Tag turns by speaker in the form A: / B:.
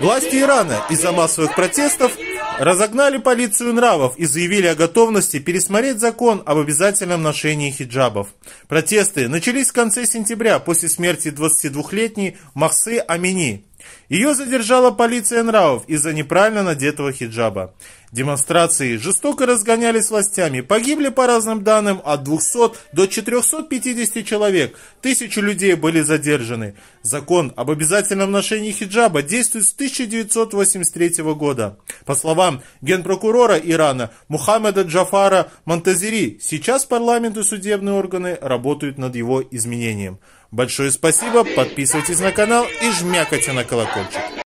A: Власти Ирана из-за массовых протестов разогнали полицию нравов и заявили о готовности пересмотреть закон об обязательном ношении хиджабов. Протесты начались в конце сентября после смерти 22-летней Махсы Амини. Ее задержала полиция нравов из-за неправильно надетого хиджаба. Демонстрации жестоко разгонялись властями, погибли по разным данным от 200 до 450 человек, тысячи людей были задержаны. Закон об обязательном ношении хиджаба действует с 1983 года. По словам генпрокурора Ирана Мухаммеда Джафара Монтазири, сейчас парламент и судебные органы работают над его изменением. Большое спасибо, подписывайтесь на канал и жмякайте на колокольчик.